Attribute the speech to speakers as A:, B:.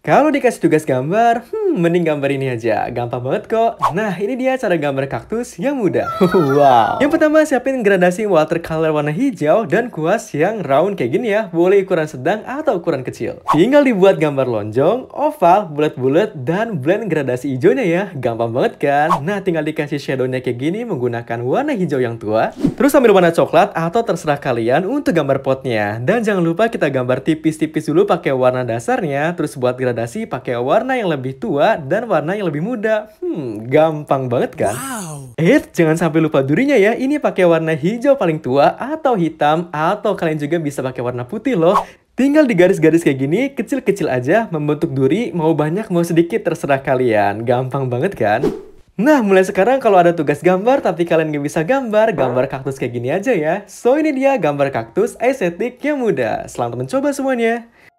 A: Kalau dikasih tugas gambar, hmm, mending gambar ini aja. Gampang banget kok. Nah, ini dia cara gambar kaktus yang mudah. wow. Yang pertama, siapin gradasi watercolor warna hijau dan kuas yang round kayak gini ya. Boleh ukuran sedang atau ukuran kecil. Tinggal dibuat gambar lonjong, oval, bulat-bulat, dan blend gradasi hijaunya ya. Gampang banget kan? Nah, tinggal dikasih shadownya kayak gini menggunakan warna hijau yang tua. Terus ambil warna coklat atau terserah kalian untuk gambar potnya. Dan jangan lupa kita gambar tipis-tipis dulu pakai warna dasarnya. Terus buat gradasi pakai warna yang lebih tua tua dan warna yang lebih muda. Hmm, gampang banget kan? Wow. Eh, jangan sampai lupa durinya ya. Ini pakai warna hijau paling tua atau hitam atau kalian juga bisa pakai warna putih loh. Tinggal di garis-garis kayak gini, kecil-kecil aja, membentuk duri, mau banyak mau sedikit terserah kalian. Gampang banget kan? Nah, mulai sekarang kalau ada tugas gambar tapi kalian nggak bisa gambar, gambar kaktus kayak gini aja ya. So, ini dia gambar kaktus estetik yang mudah. Selamat mencoba semuanya.